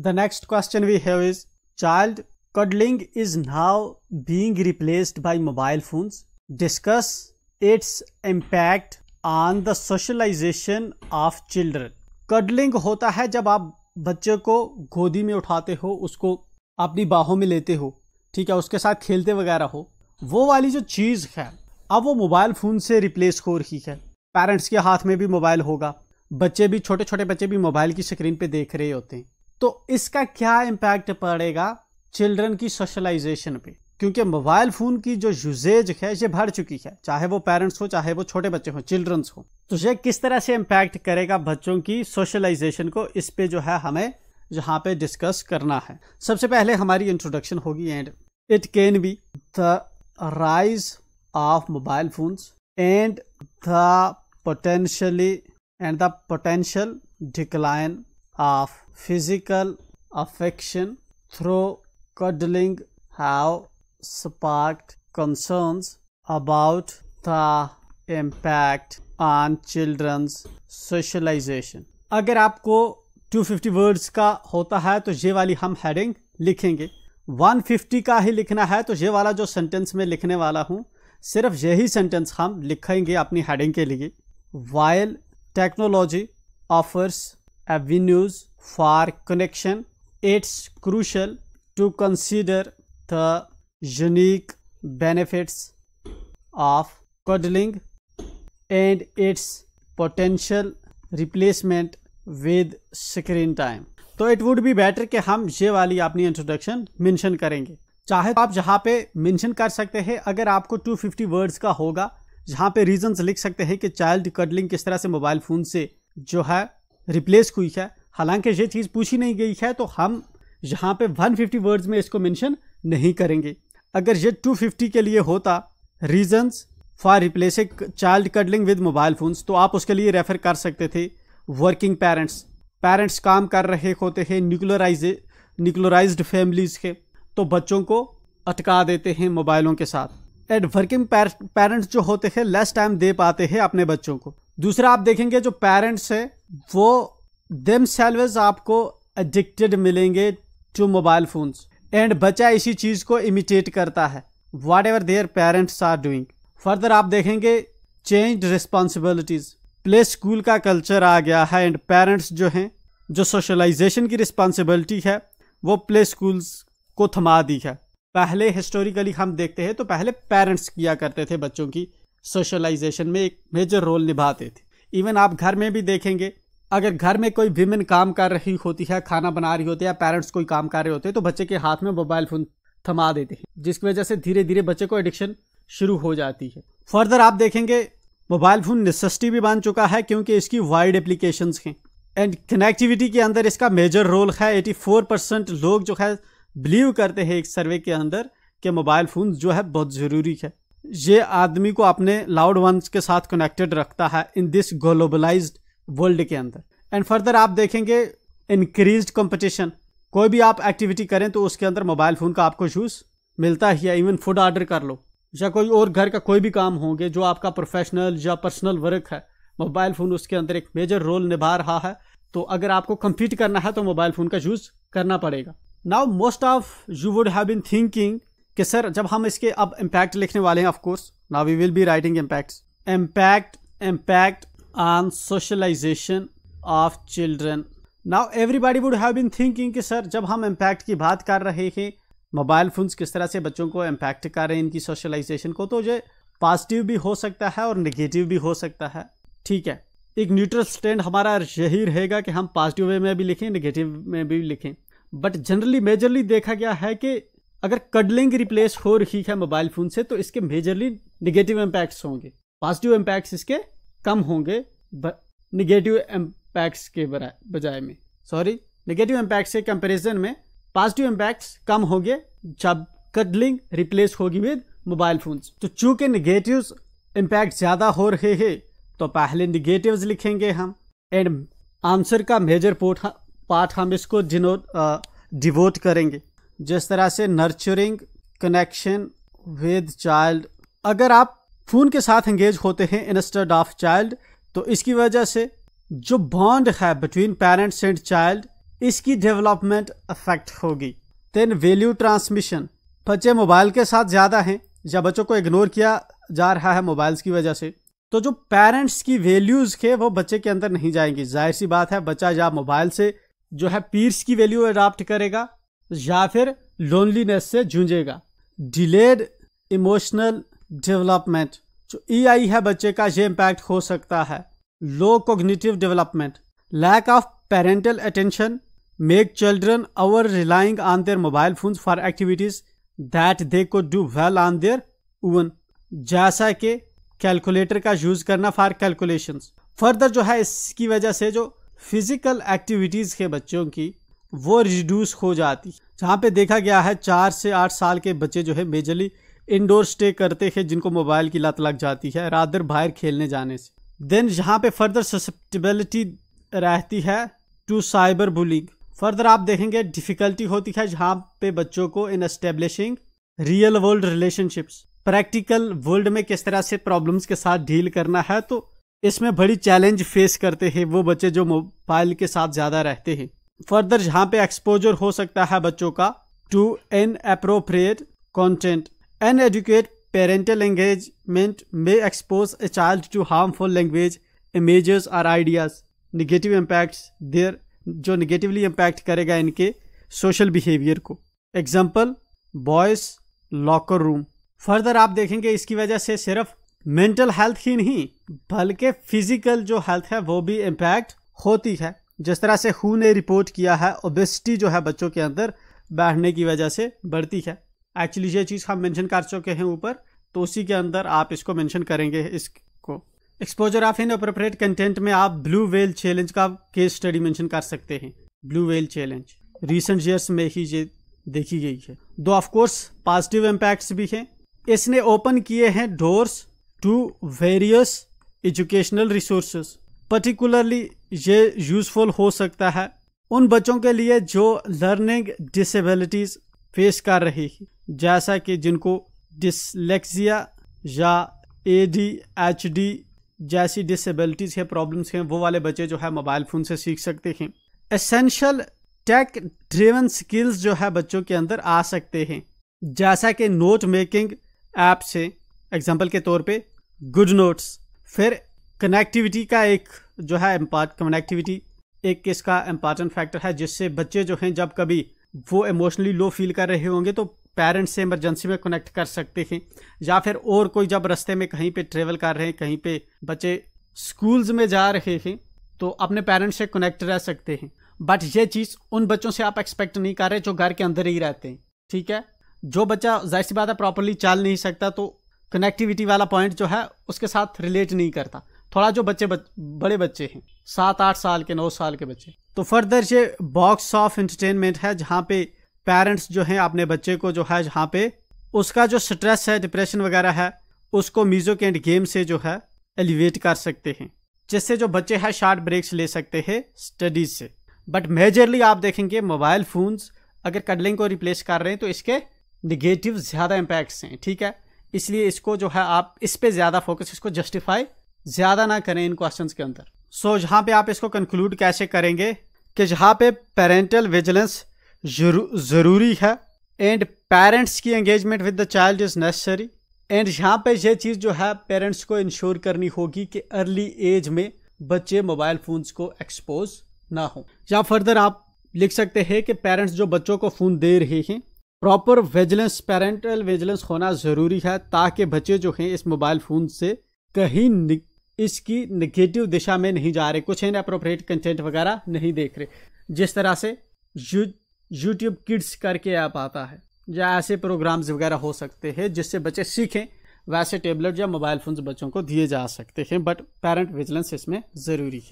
The next question we have is Child cuddling is now being replaced by mobile phones. Discuss its impact on the socialization of children. Cuddling hota hai jab aap बच्चे ko godi mein uthate ho usko apni baahon mein lete ho ठीक है उसके साथ खेलते वगैरह हो वो वाली जो चीज़ है अब वो मोबाइल फ़ोन से रिप्लेस हो रही है पेरेंट्स के हाथ में भी मोबाइल होगा बच्चे भी छोटे छोटे बच्चे भी मोबाइल की स्क्रीन पे देख रहे होते हैं तो इसका क्या इम्पैक्ट पड़ेगा चिल्ड्रन की सोशलाइजेशन पे क्योंकि मोबाइल फ़ोन की जो यूजेज है ये बढ़ चुकी है चाहे वो पेरेंट्स हो चाहे वो छोटे बच्चे हो चिल्ड्रंस हो तो ये किस तरह से इम्पैक्ट करेगा बच्चों की सोशलाइजेशन को इस पे जो है हमें यहाँ पे डिस्कस करना है सबसे पहले हमारी इंट्रोडक्शन होगी and it can be the rise of mobile phones and the potentially and the potential decline of physical affection through cuddling have sparked concerns about the impact on children's socialization. agar aapko 250 words ka hota hai to ye wali hum heading likhenge 150 का ही लिखना है तो ये वाला जो sentence में लिखने वाला हूँ सिर्फ यही सेंटेंस हम लिखेंगे अपनी हेडिंग के लिए while technology offers avenues for connection, it's crucial to consider the unique benefits of cuddling and its potential replacement with screen time. तो इट वुड बी बेटर कि हम ये वाली अपनी इंट्रोडक्शन मेंशन करेंगे चाहे तो आप जहाँ पे मेंशन कर सकते हैं अगर आपको 250 वर्ड्स का होगा जहाँ पे रीजंस लिख सकते हैं कि चाइल्ड कडलिंग किस तरह से मोबाइल फ़ोन से जो है रिप्लेस हुई है हालांकि ये चीज़ पूछी नहीं गई है तो हम यहाँ पे 150 वर्ड्स में इसको मेंशन नहीं करेंगे अगर ये 250 के लिए होता reasons for replacing child cuddling with mobile phones तो आप उसके लिए रेफ़र कर सकते थे वर्किंग पेरेंट्स पेरेंट्स काम कर रहे होते हैं न्यूक्लोराइज न्यूक्लोराइज फैमिलीज़ के तो बच्चों को अटका देते हैं मोबाइलों के साथ एंड वर्किंग पेरेंट्स जो होते हैं लेस टाइम दे पाते हैं अपने बच्चों को दूसरा आप देखेंगे जो पेरेंट्स है वो देम सेल्वेज आपको एडिक्टेड मिलेंगे टू मोबाइल फोन्स एंड बच्चा इसी चीज़ को इमिटेट करता है whatever their parents are doing further आप देखेंगे चेंज रिस्पॉन्सिबिलिटीज़ प्ले स्कूल का कल्चर आ गया है एंड पेरेंट्स जो हैं जो सोशलाइजेशन की रिस्पॉन्सिबिलिटी है वो प्ले स्कूल्स को थमा दी है पहले हिस्टोरिकली हम देखते हैं तो पहले पेरेंट्स किया करते थे बच्चों की सोशलाइजेशन में एक मेजर रोल निभाते थे इवन आप घर में भी देखेंगे अगर घर में कोई विमेन काम कर रही होती है खाना बना रही होती है पेरेंट्स कोई काम कर रहे होते हैं तो बच्चे के हाथ में मोबाइल फ़ोन थमा देते हैं जिसकी वजह से धीरे धीरे बच्चे को एडिक्शन शुरू हो जाती है फर्दर आप देखेंगे मोबाइल फ़ोन नेसेसिटी भी बन चुका है क्योंकि इसकी वाइड एप्लीकेशंस हैं एंड कनेक्टिविटी के अंदर इसका मेजर रोल है एटी परसेंट लोग जो है बिलीव करते हैं एक सर्वे के अंदर कि मोबाइल फ़ोन जो है बहुत ज़रूरी है ये आदमी को अपने लाउड वंस के साथ कनेक्टेड रखता है इन दिस ग्लोबलाइज्ड वर्ल्ड के अंदर एंड फर्दर आप देखेंगे इंक्रीज कॉम्पिटिशन कोई भी आप एक्टिविटी करें तो उसके अंदर मोबाइल फ़ोन का आपको यूज़ मिलता ही है इवन फूड ऑर्डर कर लो या कोई और घर का कोई भी काम होंगे जो आपका प्रोफेशनल या पर्सनल वर्क है मोबाइल फ़ोन उसके अंदर एक मेजर रोल निभा रहा है तो अगर आपको कम्पीट करना है तो मोबाइल फ़ोन का यूज़ करना पड़ेगा now most of you would have been thinking कि सर जब हम इसके अब इम्पैक्ट लिखने वाले हैं of course now we will be writing impact impact impact on socialization of children now everybody would have been thinking कि सर जब हम impact की बात कर रहे हैं मोबाइल फ़ोन्स किस तरह से बच्चों को इम्पैक्ट कर रहे हैं इनकी सोशलाइजेशन को तो ये पॉजिटिव भी हो सकता है और निगेटिव भी हो सकता है ठीक है एक न्यूट्रल स्टैंड हमारा यही रहेगा कि हम पॉजिटिव वे में भी लिखें निगेटिव में भी लिखें बट जनरली मेजरली देखा गया है कि अगर कडलिंग रिप्लेस हो रही है मोबाइल फ़ोन से तो इसके मेजरली निगेटिव इम्पैक्ट्स होंगे पॉजिटिव इम्पैक्ट्स इसके कम होंगे निगेटिव इम्पैक्ट्स के बजाय में सॉरी निगेटिव इम्पैक्ट्स के कंपेरिजन में पॉजिटिव इम्पैक्ट्स कम होंगे जब कडलिंग रिप्लेस होगी विद मोबाइल फोन्स तो चूंकि निगेटिव इम्पैक्ट ज़्यादा हो रहे हैं तो पहले निगेटिव लिखेंगे हम एंड आंसर का मेजर पार्ट हम इसको डिनोट डिवोट करेंगे जिस तरह से नर्चरिंग कनेक्शन विद चाइल्ड अगर आप फोन के साथ एंगेज होते हैं इंस्टेड ऑफ चाइल्ड तो इसकी वजह से जो बॉन्ड है बिटवीन पेरेंट्स एंड चाइल्ड इसकी डेवलपमेंट अफेक्ट होगी देन वैल्यू ट्रांसमिशन बच्चे मोबाइल के साथ ज़्यादा हैं या बच्चों को इग्नोर किया जा रहा है मोबाइल्स की वजह से तो जो पेरेंट्स की वैल्यूज़ के वो बच्चे के अंदर नहीं जाएंगी जाहिर सी बात है बच्चा या मोबाइल से जो है पीर्स की वैल्यू अडाप्ट करेगा या फिर लोनलीनेस से जूझेगा डिलेड इमोशनल डेवलपमेंट जो ई e है बच्चे का ये इम्पैक्ट हो सकता है low cognitive development lack of parental attention make children over relying on their mobile phone for activities that they को do well on their own जैसा कि कैलकुलेटर का यूज़ करना फॉर कैलकुलेशन फर्दर जो है इसकी वजह से जो फिजिकल एक्टिविटीज़ के बच्चों की वो रिड्यूस हो जाती जहाँ पे देखा गया है चार से आठ साल के बच्चे जो है मेजरली इंडोर स्टे करते हैं जिनको मोबाइल की लत लग जाती है रादर बाहर खेलने जाने से देन यहाँ पे फर्दर ससेप्टिबिलिटी रहती है टू साइबर बुलिंग फर्दर आप देखेंगे डिफ़िकल्टी होती है जहाँ पे बच्चों को in establishing real world relationships practical world में किस तरह से प्रॉब्लम्स के साथ डील करना है तो इसमें बड़ी चैलेंज फेस करते हैं वो बच्चे जो मोबाइल के साथ ज़्यादा रहते हैं फर्दर जहाँ पे एक्सपोजर हो सकता है बच्चों का to inappropriate content inadequate parental engagement may expose a child to harmful language image और आइडियाज निगेटिव इम्पैक्ट देर जो निगेटिवली इम्पैक्ट करेगा इनके सोशल बिहेवियर को example boys locker room further आप देखेंगे इसकी वजह से सिर्फ मेंटल हेल्थ ही नहीं बल्कि फिजिकल जो हेल्थ है वो भी इम्पैक्ट होती है जिस तरह से हु ने रिपोर्ट किया है ओबेसिटी जो है बच्चों के अंदर बैठने की वजह से बढ़ती है एक्चुअली ये चीज़ हम मेंशन कर चुके हैं ऊपर तो उसी के अंदर आप इसको मेंशन करेंगे इसको exposure of inappropriate content में आप ब्लू वेल चैलेंज का केस स्टडी मेंशन कर सकते हैं blue whale challenge recent years में ही ये देखी गई है दो ऑफकोर्स पॉजिटिव इम्पैक्ट्स भी हैं इसने ओपन किए हैं doors to various educational resource particularly ये यूजफुल हो सकता है उन बच्चों के लिए जो लर्निंग डिसेबिलिटीज़ फेस कर रही है जैसा कि जिनको डिसलेक्सिया या एडीएचडी जैसी डिसेबिलिटीज़ है प्रॉब्लम्स हैं वो वाले बच्चे जो है मोबाइल फ़ोन से सीख सकते हैं एसेंशियल टेक ड्रिवन स्किल्स जो है बच्चों के अंदर आ सकते हैं जैसा कि नोट मेकिंग ऐप से एग्जांपल के तौर पे गुड नोट्स फिर कनेक्टिविटी का एक जो है कनेक्टिविटी एक किसका इम्पॉर्टेंट फैक्टर है जिससे बच्चे जो हैं जब कभी वो इमोशनली लो फील कर रहे होंगे तो पेरेंट्स से इमरजेंसी में कनेक्ट कर सकते हैं या फिर और कोई जब रास्ते में कहीं पे ट्रेवल कर रहे हैं कहीं पे बच्चे स्कूल्स में जा रहे हैं तो अपने पेरेंट्स से कनेक्ट रह सकते हैं बट ये चीज़ उन बच्चों से आप एक्सपेक्ट नहीं कर रहे जो घर के अंदर ही रहते हैं ठीक है जो बच्चा जाहिर सी बात है प्रॉपरली चल नहीं सकता तो कनेक्टिविटी वाला पॉइंट जो है उसके साथ रिलेट नहीं करता थोड़ा जो बच्चे बच, बड़े बच्चे हैं सात आठ साल के नौ साल के बच्चे तो फर्दर ये बॉक्स ऑफ एंटरटेनमेंट है जहाँ पे पेरेंट्स जो हैं अपने बच्चे को जो है जहाँ पे उसका जो स्ट्रेस है डिप्रेशन वगैरह है उसको म्यूज़िक एंड गेम से जो है एलिवेट कर सकते हैं जिससे जो बच्चे हैं शार्ट ब्रेक्स ले सकते हैं स्टडीज़ से बट मेजरली आप देखेंगे मोबाइल फ़ोन्स अगर कडलिंग को रिप्लेस कर रहे हैं तो इसके निगेटिव ज़्यादा इम्पैक्ट्स हैं ठीक है इसलिए इसको जो है आप इस पर ज़्यादा फोकस इसको जस्टिफाई ज़्यादा ना करें इन क्वेश्चन के अंदर सो so, जहाँ पे आप इसको कंक्लूड कैसे करेंगे कि जहाँ पे पेरेंटल विजिलेंस ज़रूरी है एंड पेरेंट्स की engagement with the child is necessary and यहाँ पे ये चीज़ जो है पेरेंट्स को इंश्योर करनी होगी कि अर्ली एज में बच्चे मोबाइल फ़ोन्स को एक्सपोज ना हो या फर्दर आप लिख सकते हैं कि पेरेंट्स जो बच्चों को फ़ोन दे रहे हैं प्रॉपर विजिलेंस पेरेंटल विजिलेंस होना ज़रूरी है ताकि बच्चे जो हैं इस मोबाइल फ़ोन से कहीं इसकी नेगेटिव दिशा में नहीं जा रहे कुछ इन अप्रोप्रिएट कंटेंट वगैरह नहीं देख रहे जिस तरह से यूट्यूब किड्स करके ऐप आता है या ऐसे प्रोग्राम्स वगैरह हो सकते हैं जिससे बच्चे सीखें वैसे टेबलेट या मोबाइल फ़ोन बच्चों को दिए जा सकते हैं बट पेरेंट विजिलेंस इसमें ज़रूरी है